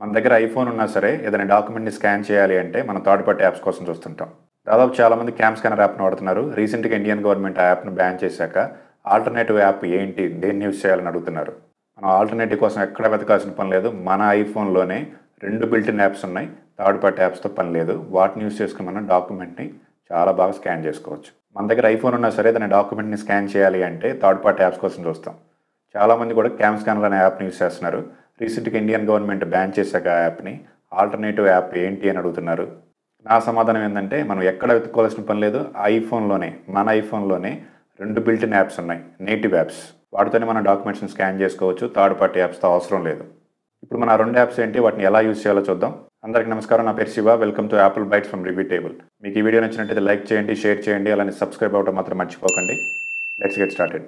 మన దగ్గర ఐఫోన్ ఉన్నా సరే ఏదైనా డాక్యుమెంట్ని స్కాన్ చేయాలి అంటే మనం థర్డ్ పార్టీ యాప్స్ కోసం చూస్తుంటాం దాదాపు చాలామంది క్యామ్ స్కానర్ యాప్ను వాడుతున్నారు రీసెంట్గా ఇండియన్ గవర్నమెంట్ ఆ యాప్ను బ్యాన్ చేశాక ఆల్టర్నేటివ్ యాప్ ఏంటి దేన్ని యూజ్ చేయాలని అడుగుతున్నారు మనం ఆల్టర్నేటివ్ కోసం ఎక్కడ వెతకాల్సిన పని లేదు మన ఐఫోన్లోనే రెండు బిల్టిన్ యాప్స్ ఉన్నాయి థర్డ్ పార్టీ యాప్స్తో పని లేదు వాటిని యూస్ చేసుకుని మనం డాక్యుమెంట్ని చాలా బాగా స్కాన్ చేసుకోవచ్చు మన దగ్గర ఐఫోన్ ఉన్నా సరే దాని డాక్యుమెంట్ని స్కాన్ చేయాలి అంటే థర్డ్ పార్టీ యాప్స్ కోసం చూస్తాం చాలామంది కూడా క్యామ్ స్కానర్ అనే యాప్ని యూస్ చేస్తున్నారు రీసెంట్గా ఇండియన్ గవర్నమెంట్ బ్యాన్ చేశాక ఆ యాప్ని ఆల్టర్నేటివ్ యాప్ ఏంటి అని అడుగుతున్నారు నా సమాధానం ఏంటంటే మనం ఎక్కడ వెతుక్కోవాల్సిన పని లేదు ఐఫోన్లోనే మన ఐఫోన్లోనే రెండు బిల్టిన్ యాప్స్ ఉన్నాయి నేటివ్ యాప్స్ వాటితోనే మన డాక్యుమెంట్స్ని స్కాన్ చేసుకోవచ్చు థర్డ్ పార్టీ యాప్స్తో అవసరం లేదు ఇప్పుడు మన రెండు యాప్స్ ఏంటి వాటిని ఎలా యూస్ చేయాలో చూద్దాం అందరికీ నమస్కారం నా పేరు Shiva welcome to Apple Bytes from review table మీకు ఈ వీడియో నచ్చినట్టయితే లైక్ చేయండి షేర్ చేయండి అలానే సబ్స్క్రైబ్ అవ్వడం మాత్రం మర్చిపోకండి లెట్స్ గెట్ స్టార్టెడ్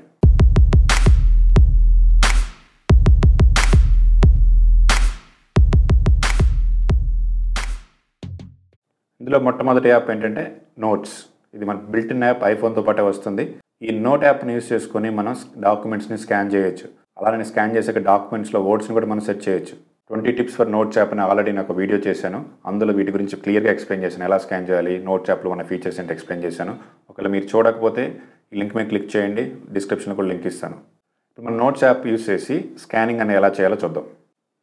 ఇందులో మొట్టమొదటి యాప్ ఏంటంటే నోట్స్ ఇది మన బిల్ట్ ఇన్ యాప్ ఐఫోన్తో పాటే వస్తుంది ఈ నోట్ యాప్ని యూస్ చేసుకొని మనం డాక్యుమెంట్స్ని స్కాన్ చేయొచ్చు అలానే స్కాన్ చేసాక డాక్యుమెంట్స్లో వర్డ్స్ని కూడా మనం సెట్ చేయొచ్చు twenty tips for notes app అని ఆల్రెడీ ఒక వీడియో చేశాను అందులో వీటి గురించి క్లియర్గా ఎక్స్ప్లెయిన్ చేశాను ఎలా స్కాన్ చేయాలి నోట్స్ యాప్లో ఉన్న ఫీచర్స్ ఏంటి ఎక్స్ప్లెయిన్ చేశాను ఒకవేళ మీరు చూడకపోతే ఈ లింక్ మీద క్లిక్ చేయండి డిస్క్రిప్షన్లో కూడా లింక్ ఇస్తాను ఇప్పుడు మనం నోట్స్ యాప్ యూస్ చేసి స్కానింగ్ అనేది ఎలా చేయాలో చూద్దాం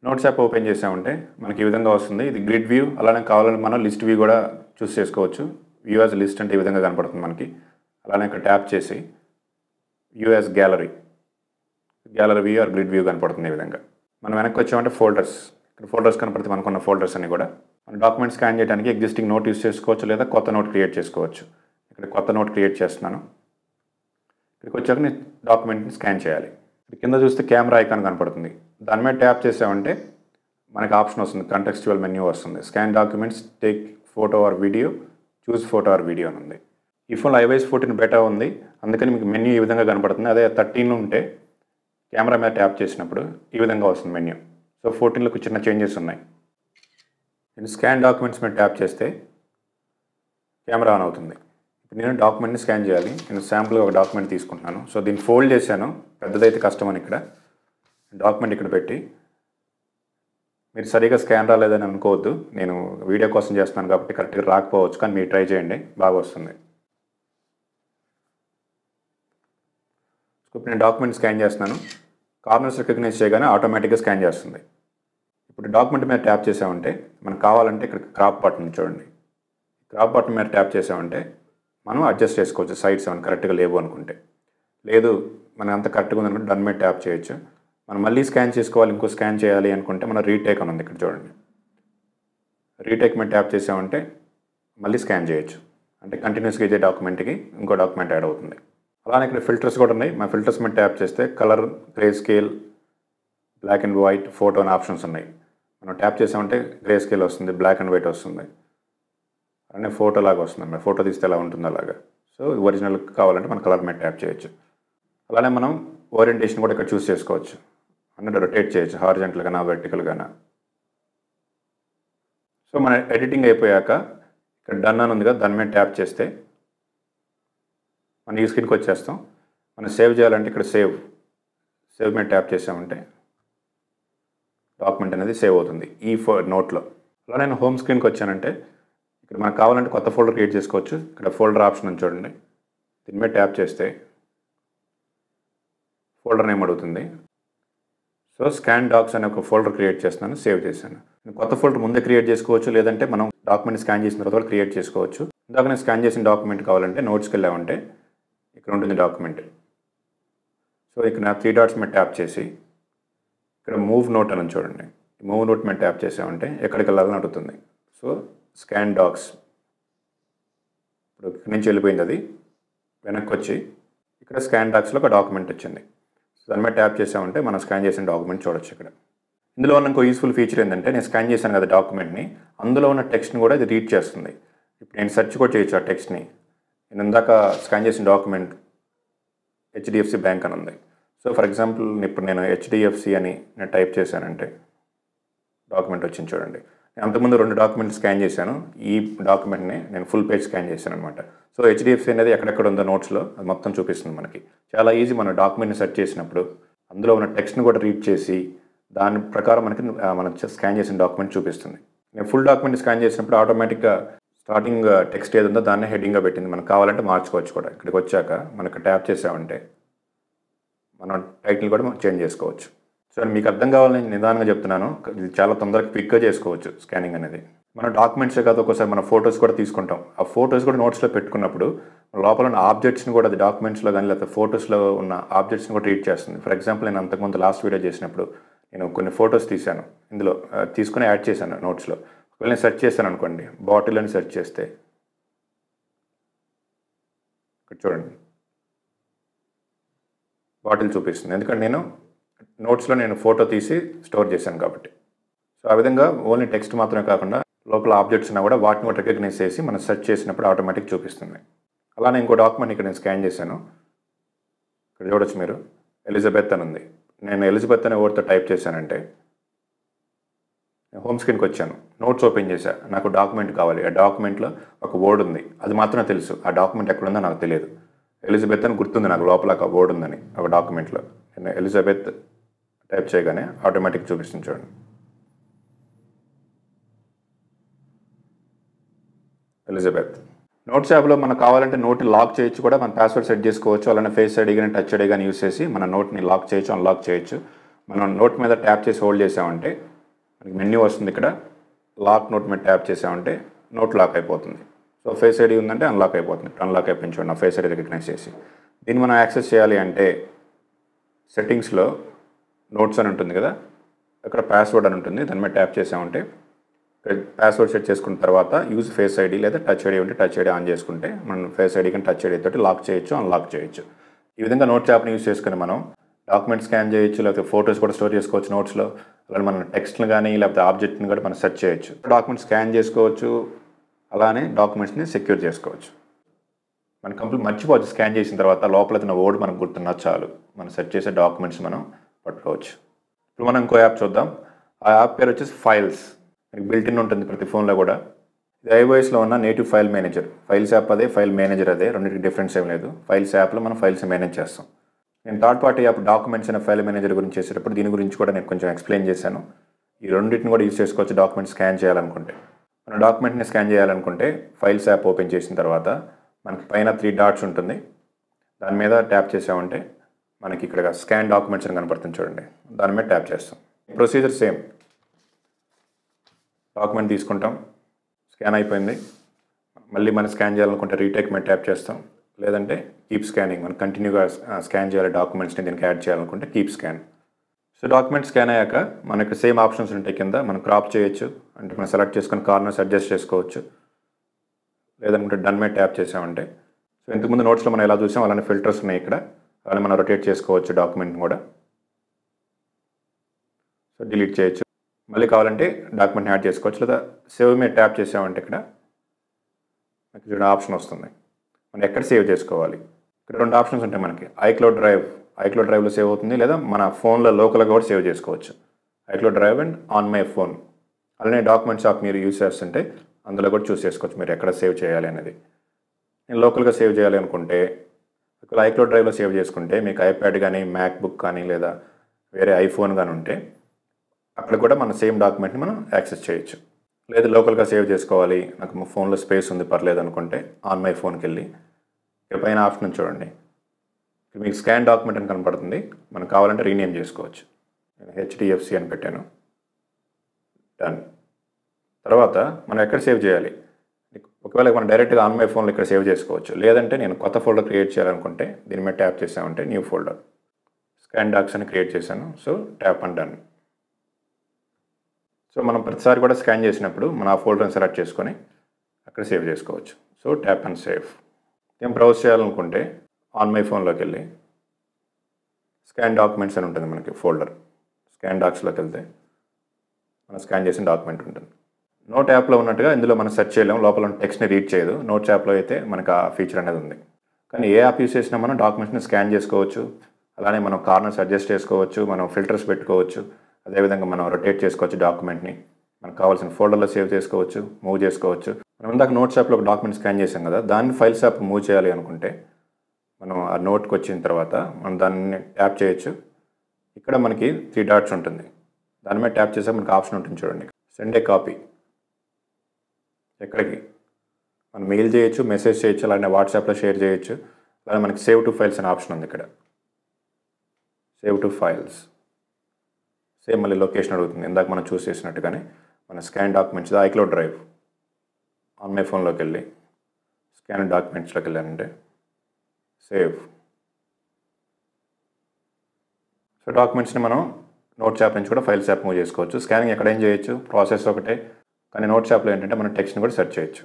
నోట్స్ యాప్ ఓపెన్ చేసామంటే మనకి ఈ విధంగా వస్తుంది ఇది గ్రిడ్ వ్యూ అలానే కావాలని మనం లిస్ట్ వ్యూ కూడా చూస్ చేసుకోవచ్చు వ్యూ యాజ్ లిస్ట్ అంటే ఈ విధంగా కనపడుతుంది మనకి అలానే ఇక్కడ ట్యాప్ చేసి view as gallery gallery view or grid view కనపడుతుంది ఈ విధంగా మనం వెనక్కి వచ్చామంటే ఫోల్డర్స్ ఇక్కడ ఫోల్డర్స్ కనపడితే మనకున్న ఫోల్డర్స్ అన్ని కూడా మన డాక్యుమెంట్ స్కాన్ చేయడానికి ఎగ్జిస్టింగ్ నోట్ యూస్ చేసుకోవచ్చు లేదా కొత్త నోట్ క్రియేట్ చేసుకోవచ్చు ఇక్కడ కొత్త నోట్ క్రియేట్ చేస్తున్నాను ఇక్కడికి వచ్చాక నేను డాక్యుమెంట్ని స్కాన్ చేయాలి కింద చూస్తే కెమెరా ఐకాన్ కనపడుతుంది దాని మీద ట్యాప్ చేసామంటే మనకి ఆప్షన్ వస్తుంది కంటెక్స్చువల్ మెన్యూ వస్తుంది scan documents take photo or video choose photo or video అని ఉంది ఈ ఫోన్లో ఐవైస్ ఫోర్టీన్ బెటర్ ఉంది అందుకని మీకు మెన్యూ ఈ విధంగా కనపడుతుంది అదే థర్టీన్ ఉంటే కెమెరా మీద ట్యాప్ చేసినప్పుడు ఈ విధంగా వస్తుంది మెన్యూ సో ఫోర్టీన్లకు చిన్న చేంజెస్ ఉన్నాయి నేను స్కాన్ డాక్యుమెంట్స్ మీద ట్యాప్ చేస్తే కెమెరా ఆన్ అవుతుంది ఇప్పుడు నేను డాక్యుమెంట్ని స్కాన్ చేయాలి నేను శాంపుల్గా ఒక డాక్యుమెంట్ తీసుకుంటున్నాను సో దీన్ని ఫోల్డ్ చేశాను పెద్దదైతే కష్టం అని ఇక్కడ డాక్యుమెంట్ ఇక్కడ పెట్టి మీరు సరిగా స్కాన్ రాలేదని అనుకోవద్దు నేను వీడియో కోసం చేస్తున్నాను కాబట్టి కరెక్ట్గా రాకపోవచ్చు కానీ మీరు ట్రై చేయండి బాగా వస్తుంది ఇప్పుడు నేను డాక్యుమెంట్ స్కాన్ చేస్తున్నాను కార్నర్స్ రికగ్నైజ్ చేయగానే ఆటోమేటిక్గా స్కాన్ చేస్తుంది ఇప్పుడు డాక్యుమెంట్ మీద ట్యాప్ చేసామంటే మనకు కావాలంటే ఇక్కడ క్రాప్ బటన్ చూడండి క్రాప్ బటన్ మీద ట్యాప్ చేసామంటే మనం అడ్జస్ట్ చేసుకోవచ్చు సైడ్స్ ఏమైనా కరెక్ట్గా లేవు అనుకుంటే లేదు మనం అంత కరెక్ట్గా ఉందనుకుంటే డన్ మీద ట్యాప్ చేయొచ్చు మనం మళ్ళీ స్కాన్ చేసుకోవాలి ఇంకో స్కాన్ చేయాలి అనుకుంటే మనం రీటేక్ అని ఉంది ఇక్కడ చూడండి రీటేక్ మీద ట్యాప్ చేసామంటే మళ్ళీ స్కాన్ చేయొచ్చు అంటే కంటిన్యూస్గా అయితే డాక్యుమెంట్కి ఇంకో డాక్యుమెంట్ యాడ్ అవుతుంది అలానే ఇక్కడ ఫిల్టర్స్ కూడా ఉన్నాయి మా ఫిల్టర్స్ మీద ట్యాప్ చేస్తే colour grey scale black and white photo అనే ఆప్షన్స్ ఉన్నాయి మనం ట్యాప్ చేసామంటే గ్రే స్కేల్ వస్తుంది బ్లాక్ అండ్ వైట్ వస్తుంది అలానే ఫోటో లాగా వస్తుంది మన ఫోటో తీస్తే ఎలా ఉంటుంది అలాగా సో ఒరిజినల్ కావాలంటే మనం కలర్ మీద ట్యాప్ చేయొచ్చు అలానే మనం ఓరియంటేషన్ కూడా ఇక్కడ చూస్ చేసుకోవచ్చు అన్నట్టు రొటేట్ చేయొచ్చు వెర్టికల్ కన్నా సో మన ఎడిటింగ్ అయిపోయాక ఇక్కడ డన్ అని ఉంది కదా దాని మీద ట్యాప్ చేస్తే మనం ఈ స్క్రీన్కి వచ్చేస్తాం మనం సేవ్ చేయాలంటే ఇక్కడ సేవ్ సేవ్ మీద ట్యాప్ చేసామంటే డాక్యుమెంట్ అనేది సేవ్ అవుతుంది ఈ ఫో నోట్లో అలా నేను హోమ్ స్క్రీన్కి వచ్చానంటే ఇక్కడ మనకు కావాలంటే కొత్త ఫోల్డర్ క్రియేట్ చేసుకోవచ్చు ఇక్కడ ఫోల్డర్ ఆప్షన్ అని చూడండి దీని మీద ట్యాప్ చేస్తే ఫోల్డర్ నేమ్ అడుగుతుంది సో స్కాన్ డాక్స్ అనే ఒక ఫోల్డర్ క్రియేట్ చేస్తున్నాను సేవ్ చేశాను కొత్త ఫోల్డర్ ముందే క్రియేట్ చేసుకోవచ్చు లేదంటే మనం డాక్యుమెంట్ స్కాన్ చేసిన తర్వాత క్రియేట్ చేసుకోవచ్చు ఇందాక నేను స్కాన్ చేసిన డాక్యుమెంట్ కావాలంటే నోట్స్కి వెళ్ళామంటే ఇక్కడ ఉంటుంది డాక్యుమెంట్ సో ఇక్కడ నా త్రీ డాట్స్ మీద ట్యాప్ చేసి ఇక్కడ మూవ్ నోట్ అని చూడండి మూవ్ నోట్ మీద ట్యాప్ చేసామంటే ఎక్కడికి వెళ్ళాలని అడుగుతుంది సో స్కాన్ డాక్స్ ఇప్పుడు ఇక్కడి నుంచి వెళ్ళిపోయింది అది వెనక్కి వచ్చి ఇక్కడ స్కాన్ డాక్స్లో ఒక డాక్యుమెంట్ వచ్చింది దాని మీద ట్యాప్ చేసామంటే మనం స్కాన్ చేసిన డాక్యుమెంట్ చూడొచ్చు ఇక్కడ ఇందులో ఉన్న ఇంకో యూస్ఫుల్ ఫీచర్ ఏంటంటే నేను స్కాన్ చేశాను కదా డాక్యుమెంట్ని అందులో ఉన్న టెక్స్ట్ని కూడా ఇది రీడ్ చేస్తుంది ఇప్పుడు నేను సెర్చ్ కూడా చేయొచ్చు ఆ టెక్స్ట్ని నేను ఇందాక స్కాన్ చేసిన డాక్యుమెంట్ హెచ్డిఎఫ్సి బ్యాంక్ అని ఉంది సో ఫర్ ఎగ్జాంపుల్ ఇప్పుడు నేను హెచ్డిఎఫ్సి అని నేను టైప్ చేశానంటే డాక్యుమెంట్ వచ్చింది చూడండి అంతకుముందు రెండు డాక్యుమెంట్ స్కాన్ చేశాను ఈ డాక్యుమెంట్ని నేను ఫుల్ పేజ్ స్కాన్ చేశాను అనమాట సో హెచ్డిఎఫ్సి అనేది ఎక్కడెక్కడ ఉందో నోట్స్లో అది మొత్తం చూపిస్తుంది మనకి చాలా ఈజీ మనం డాక్యుమెంట్ని సెర్చ్ చేసినప్పుడు అందులో ఉన్న టెక్స్ట్ని కూడా రీడ్ చేసి దాని ప్రకారం మనకి మనం స్కాన్ చేసిన డాక్యుమెంట్ చూపిస్తుంది నేను ఫుల్ డాక్యుమెంట్ స్కాన్ చేసినప్పుడు ఆటోమేటిక్గా స్టార్టింగ్ టెక్స్ట్ ఏది ఉందో దాన్నే హెడ్డింగ్గా పెట్టింది మనకు కావాలంటే మార్చుకోవచ్చు కూడా ఇక్కడికి వచ్చాక మనకు ట్యాప్ చేసామంటే మనం టైటిల్ కూడా చేంజ్ చేసుకోవచ్చు సార్ మీకు అర్థం కావాలని నిదానంగా చెప్తున్నాను ఇది చాలా తొందరగా క్విక్గా చేసుకోవచ్చు స్కానింగ్ అనేది మన డాక్యుమెంట్సే కాదు ఒకసారి మన ఫొటోస్ కూడా తీసుకుంటాం ఆ ఫొటోస్ కూడా నోట్స్లో పెట్టుకున్నప్పుడు లోపల ఉన్న ఆబ్జెక్ట్స్ని కూడా అది డాక్యుమెంట్స్లో కానీ లేకపోతే ఫొటోస్లో ఉన్న ఆబ్జెక్ట్స్ని కూడా ట్రీట్ చేస్తుంది ఫర్ ఎగ్జాంపుల్ నేను అంతకుముందు లాస్ట్ వీడియో చేసినప్పుడు నేను కొన్ని ఫొటోస్ తీశాను ఇందులో తీసుకుని యాడ్ చేశాను నోట్స్లో ఒకవేళ నేను సెర్చ్ చేశాను అనుకోండి బాటిల్ అని సెర్చ్ చేస్తే చూడండి బాటిల్ చూపిస్తుంది ఎందుకంటే నేను నోట్స్లో నేను ఫోటో తీసి స్టోర్ చేశాను కాబట్టి సో ఆ విధంగా ఓన్లీ టెక్స్ట్ మాత్రమే కాకుండా లోపల ఆబ్జెక్ట్స్ ఉన్నా కూడా వాటిని కూడా రికగ్నైజ్ చేసి మనం సెర్చ్ చేసినప్పుడు ఆటోమేటిక్ చూపిస్తుంది అలానే ఇంకో డాక్యుమెంట్ ఇక్కడ నేను స్కాన్ చేశాను ఇక్కడ చూడొచ్చు మీరు ఎలిజబెత్ అని ఉంది నేను ఎలిజబెత్ అనే ఓర్తో టైప్ చేశానంటే హోమ్ స్క్రీన్కి వచ్చాను నోట్స్ ఓపెన్ చేశాను నాకు డాక్యుమెంట్ కావాలి ఆ డాక్యుమెంట్లో ఒక వర్డ్ ఉంది అది మాత్రమే తెలుసు ఆ డాక్యుమెంట్ ఎక్కడుందో నాకు తెలియదు ఎలిజబెత్ అని గుర్తుంది నాకు లోపల ఒక వర్డ్ ఉందని ఒక డాక్యుమెంట్లో నేను ఎలిజబెత్ టైప్ చేయగానే ఆటోమేటిక్ చూపిస్తుంది చూడండి ఎలిజబెత్ నోట్స్ యాప్లో మనకు కావాలంటే నోట్ లాక్ చేయొచ్చు కూడా మన పాస్వర్డ్ సెట్ చేసుకోవచ్చు అలానే ఫేస్ ఐడి కానీ టచ్ ఐడి కానీ యూస్ చేసి మన నోట్ని లాక్ చేయొచ్చు అన్లాక్ చేయొచ్చు మనం నోట్ మీద ట్యాప్ చేసి హోల్డ్ చేసామంటే మనకి మెన్యూ వస్తుంది ఇక్కడ లాక్ నోట్ మీద ట్యాప్ చేసామంటే నోట్ లాక్ అయిపోతుంది సో ఫేస్ ఐడి ఉందంటే అన్లాక్ అయిపోతుంది అన్లాక్ అయిపోయింది చూడండి ఫేస్ ఐడి రికగ్నైజ్ చేసి దీన్ని మనం యాక్సెస్ చేయాలి అంటే సెట్టింగ్స్లో నోట్స్ అని ఉంటుంది కదా అక్కడ పాస్వర్డ్ అని ఉంటుంది దాని మీద ట్యాప్ చేసామంటే పాస్వర్డ్ సెట్ చేసుకున్న తర్వాత యూజ్ ఫేస్ ఐడి లేదా టచ్ ఐడి ఉంటే టచ్ ఐడి ఆన్ చేసుకుంటే మనం ఫేస్ ఐడి కానీ టచ్ ఐడి తోటి లాక్ చేయొచ్చు అన్లాక్ చేయొచ్చు ఈ విధంగా నోట్స్ యాప్ని యూజ్ చేసుకుని మనం డాక్యుమెంట్ స్కాన్ చేయొచ్చు లేకపోతే ఫొటోస్ కూడా స్టోర్ చేసుకోవచ్చు నోట్స్లో అలాగే మన టెక్స్ట్ని కానీ లేకపోతే ఆబ్జెక్ట్ని కూడా మనం సెర్చ్ చేయొచ్చు డాక్యుమెంట్ స్కాన్ చేసుకోవచ్చు అలానే డాక్యుమెంట్స్ని సెక్యూర్ చేసుకోవచ్చు మనం కంప్లీట్ మర్చిపోవచ్చు స్కాన్ చేసిన తర్వాత లోపల తిన ఓడ్ మనకు గుర్తున్నా చాలు మనం సెర్చ్ చేసే డాక్యుమెంట్స్ మనం పట్టుకోవచ్చు ఇప్పుడు మనం ఇంకో యాప్ చూద్దాం ఆ యాప్ పేరు వచ్చేసి ఫైల్స్ మీకు బిల్ట్ ఇన్ ఉంటుంది ప్రతి ఫోన్లో కూడా ఇది ఐవోయస్లో ఉన్న native file manager files app అదే ఫైల్ మేనేజర్ అదే రెండింటికి డిఫరెన్స్ ఏం లేదు ఫైల్స్ యాప్లో మనం ఫైల్స్ మేనేజ్ చేస్తాం నేను థర్డ్ పార్టీ యాప్ డాక్యుమెంట్స్ అనే ఫైల్ మేనేజర్ గురించి చేసేటప్పుడు దీని గురించి కూడా నేను కొంచెం ఎక్స్ప్లెయిన్ చేశాను ఈ రెండింటిని కూడా యూజ్ చేసుకోవచ్చు డాక్యుమెంట్ స్కాన్ చేయాలనుకుంటే మనం డాక్యుమెంట్ని స్కాన్ చేయాలనుకుంటే ఫైల్స్ యాప్ ఓపెన్ చేసిన తర్వాత మనకి పైన త్రీ డాట్స్ ఉంటుంది దాని మీద ట్యాప్ చేసామంటే మనకి ఇక్కడ స్కాన్ డాక్యుమెంట్స్ అని కనపడుతుంది చూడండి దాని మీద ట్యాప్ చేస్తాం ప్రొసీజర్ సేమ్ డాక్యుమెంట్ తీసుకుంటాం స్కాన్ అయిపోయింది మళ్ళీ మనం స్కాన్ చేయాలనుకుంటే రీటేక్ మీద ట్యాప్ చేస్తాం లేదంటే కీప్ స్కానింగ్ మనం కంటిన్యూగా స్కాన్ చేయాలి డాక్యుమెంట్స్ని దీనికి యాడ్ చేయాలనుకుంటే keep scan so document scan అయ్యాక మనకు సేమ్ ఆప్షన్స్ ఉంటాయి కింద మనం క్రాప్ చేయొచ్చు అంటే మనం సెలెక్ట్ చేసుకొని కార్నర్స్ అడ్జస్ట్ చేసుకోవచ్చు లేదనుకుంటే డన్ మీద ట్యాప్ చేసామంటే సో ఇంతకుముందు నోట్స్లో మనం ఎలా చూసాం అలానే ఫిల్టర్స్ ఉన్నాయి ఇక్కడ అలానే మనం రొటేట్ చేసుకోవచ్చు డాక్యుమెంట్ని కూడా సో డిలీట్ చేయొచ్చు మళ్ళీ కావాలంటే డాక్యుమెంట్ని యాడ్ చేసుకోవచ్చు లేదా సేవ్ మీద ట్యాప్ చేసామంటే ఇక్కడ మనకి చూడ ఆప్షన్ వస్తుంది మనం ఎక్కడ సేవ్ చేసుకోవాలి ఇక్కడ రెండు ఆప్షన్స్ ఉంటాయి మనకి ఐక్లౌడ్ డ్రైవ్ ఐక్లో డ్రైవ్లో సేవ్ అవుతుంది లేదా మన ఫోన్లో లోకల్గా కూడా సేవ్ చేసుకోవచ్చు iCloud Drive and on my phone అలానే డాక్యుమెంట్స్ ఆఫ్ మీరు యూజ్ చేస్తుంటే అందులో కూడా చూస్ చేసుకోవచ్చు మీరు ఎక్కడ సేవ్ చేయాలి అనేది నేను లోకల్గా సేవ్ చేయాలి అనుకుంటే ఐక్లౌడ్ డ్రైవ్లో సేవ్ చేసుకుంటే మీకు ఐప్యాడ్ కానీ మ్యాక్బుక్ కానీ లేదా వేరే ఐఫోన్ కానీ ఉంటే అక్కడ కూడా మన సేమ్ డాక్యుమెంట్ని మనం యాక్సెస్ చేయొచ్చు లేదు లోకల్గా సేవ్ చేసుకోవాలి నాకు మా ఫోన్లో స్పేస్ ఉంది పర్లేదు అనుకుంటే ఆన్ మై ఫోన్కి వెళ్ళి పైన ఆప్షన్ చూడండి మీకు స్కాన్ డాక్యుమెంట్ అని కనపడుతుంది మనకు కావాలంటే రీనేమ్ చేసుకోవచ్చు నేను హెచ్డిఎఫ్సి అని పెట్టాను డన్ తర్వాత మనం ఎక్కడ సేవ్ చేయాలి ఒకవేళ మనం డైరెక్ట్గా ఆన్ మై ఫోన్లో ఇక్కడ సేవ్ చేసుకోవచ్చు లేదంటే నేను కొత్త ఫోల్డర్ క్రియేట్ చేయాలనుకుంటే దీని మీద ట్యాప్ చేసామంటే న్యూ ఫోల్డర్ స్కాన్ డాక్స్ అని క్రియేట్ చేశాను so tap and done so మనం ప్రతిసారి కూడా స్కాన్ చేసినప్పుడు మనం ఆ ఫోల్డర్ని సెలెక్ట్ చేసుకొని అక్కడ సేవ్ చేసుకోవచ్చు సో ట్యాప్ అండ్ సేఫ్ నేను బ్రౌజ్ చేయాలనుకుంటే ఆన్ మై ఫోన్లోకి వెళ్ళి స్కాన్ డాక్యుమెంట్స్ అని ఉంటుంది మనకి ఫోల్డర్ స్కాన్ డాక్స్లోకి వెళ్తే మనం స్కాన్ చేసిన డాక్యుమెంట్ ఉంటుంది నోట్ యాప్లో ఉన్నట్టుగా ఇందులో మనం సెర్చ్ చేయలేము లోపల టెక్స్ట్ని రీడ్ చేయదు నోట్స్ యాప్లో అయితే మనకు ఆ ఫీచర్ అనేది ఉంది కానీ ఏ యాప్ యూస్ చేసినా మనం డాక్యుమెంట్స్ని స్కాన్ చేసుకోవచ్చు అలానే మనం కార్నర్స్ అడ్జస్ట్ చేసుకోవచ్చు మనం ఫిల్టర్స్ పెట్టుకోవచ్చు అదేవిధంగా మనం రొటేట్ చేసుకోవచ్చు డాక్యుమెంట్ని మనకు కావాల్సిన ఫోల్డర్లో సేవ్ చేసుకోవచ్చు మూవ్ చేసుకోవచ్చు మనం ఇందాక నోట్స్ యాప్లో ఒక డాక్యుమెంట్ స్కాన్ చేసాం కదా దాన్ని ఫైల్స్ యాప్ మూవ్ చేయాలి అనుకుంటే మనం ఆ నోట్కి వచ్చిన తర్వాత మనం దాన్ని ట్యాప్ చేయొచ్చు ఇక్కడ మనకి త్రీ డాట్స్ ఉంటుంది దాని మీద ట్యాప్ చేస్తే మనకు ఆప్షన్ ఉంటుంది చూడండి సెండే కాపీ ఎక్కడికి మనం మెయిల్ చేయొచ్చు మెసేజ్ చేయొచ్చు అలానే వాట్సాప్లో షేర్ చేయొచ్చు అలాగే మనకి సేవ్ టు ఫైల్స్ అనే ఆప్షన్ ఉంది ఇక్కడ సేవ్ టు ఫైల్స్ సేమ్ మళ్ళీ లొకేషన్ అడుగుతుంది ఇందాక మనం చూస్ చేసినట్టుగానే మన scan documents iCloud Drive on my ఫోన్లోకి వెళ్ళి స్కాన్ డాక్యుమెంట్స్లోకి వెళ్ళానంటే సేవ్ సో డాక్యుమెంట్స్ని మనం నోట్స్ యాప్ నుంచి కూడా ఫైల్స్ యాప్ మూవ్ చేసుకోవచ్చు స్కానింగ్ ఎక్కడ ఏం చేయొచ్చు ప్రాసెస్ ఒకటే కానీ నోట్స్ యాప్లో ఏంటంటే మనం టెక్స్ట్ని కూడా సెర్చ్ చేయొచ్చు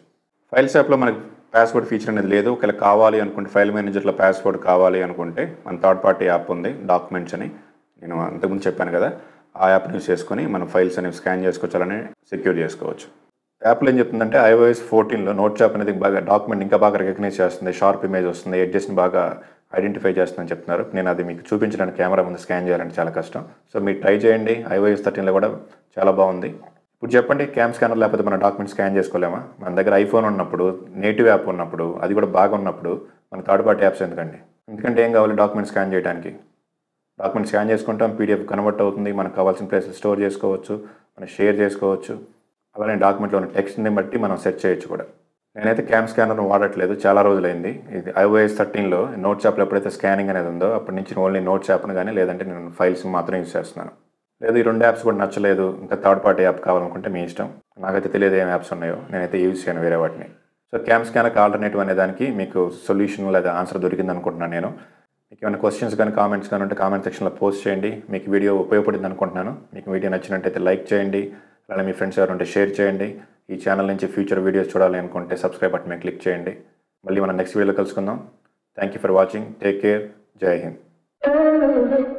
ఫైల్స్ యాప్లో మనకి పాస్వర్డ్ ఫీచర్ అనేది లేదు ఒకవేళ కావాలి అనుకుంటే ఫైల్ మేనేజర్లో పాస్వర్డ్ కావాలి అనుకుంటే మన థర్డ్ పార్టీ యాప్ ఉంది డాక్యుమెంట్స్ అని నేను అంతకుముందు చెప్పాను కదా ఆ యాప్ని యూస్ చేసుకొని మనం ఫైల్స్ అనేవి స్కాన్ చేసుకోవచ్చు సెక్యూర్ చేసుకోవచ్చు యాప్లో ఏం చెప్తుందంటే ఐఓఎస్ ఫోర్టీన్లో నోట్ యాప్ అనేది బాగా డాక్యుమెంట్ ఇంకా బాగా రికగ్నైజ్ చేస్తుంది షార్ప్ ఇమేజ్ వస్తుంది ఎడ్జెస్ని బాగా ఐడెంటిఫై చేస్తుందని చెప్తున్నారు నేను అది మీకు చూపించడానికి కెమెరా ముందు స్కాన్ చేయాలంటే చాలా కష్టం సో మీరు ట్రై చేయండి ఐఓఎస్ థర్టీన్లో కూడా చాలా బాగుంది ఇప్పుడు చెప్పండి క్యామ్ స్కానర్ లేకపోతే మన డాక్యుమెంట్ స్కాన్ చేసుకోలేమా మన దగ్గర ఐఫోన్ ఉన్నప్పుడు నేటివ్ యాప్ ఉన్నప్పుడు అది కూడా బాగా ఉన్నప్పుడు మన థర్డ్ పార్టీ యాప్స్ ఎందుకండి ఎందుకంటే ఏం కావాలి డాక్యుమెంట్ స్కాన్ చేయడానికి డాక్యుమెంట్ స్కాన్ చేసుకుంటాం పీడిఎఫ్ కన్వర్ట్ అవుతుంది మనకు కావాల్సిన ప్లేసెస్ స్టోర్ చేసుకోవచ్చు మనం షేర్ చేసుకోవచ్చు అలానే డాక్యుమెంట్లో ఉన్న టెక్స్ట్ని బట్టి మనం సెట్ చేయొచ్చు కూడా నేనైతే క్యామ్ స్కానర్ను వాడట్లేదు చాలా రోజులైంది ఇది ఐఓఎస్ థర్టీన్లో నోట్స్ యాప్లో ఎప్పుడైతే స్కానింగ్ అనేది ఉందో అప్పటి నుంచి ఓన్లీ నోట్స్ యాప్ను కానీ లేదంటే నేను ఫైల్స్ మాత్రం యూజ్ చేస్తున్నాను లేదు ఈ రెండు యాప్స్ కూడా నచ్చలేదు ఇంకా థర్డ్ పార్టీ యాప్ కావాలనుకుంటే మీ ఇష్టం నాకైతే తెలియదు ఏం యాప్స్ ఉన్నాయో నేనైతే యూజ్ చేయను వేరే వాటిని సో క్యామ్ స్కానర్కి ఆల్టర్నేటివ్ అనే దానికి మీకు సొల్యూషన్ లేదా ఆన్సర్ దొరికింది అనుకుంటున్నాను నేను మీకు ఏమైనా క్వశ్చన్స్ కానీ కామెంట్స్ కానీ ఉంటే కామెంట్ సెక్షన్లో పోస్ట్ చేయండి మీకు వీడియో ఉపయోగపడింది అనుకుంటున్నాను మీకు వీడియో నచ్చినట్టయితే లైక్ చేయండి అలానే మీ ఫ్రెండ్స్ ఎవరు ఉంటే షేర్ చేయండి ఈ ఛానల్ నుంచి ఫ్యూచర్ వీడియోస్ చూడాలి అనుకుంటే సబ్స్క్రైబ్ బటన్ మీద క్లిక్ చేయండి మళ్ళీ మనం నెక్స్ట్ వీడియోలో కలుసుకుందాం thank you for watching take care జై హింద్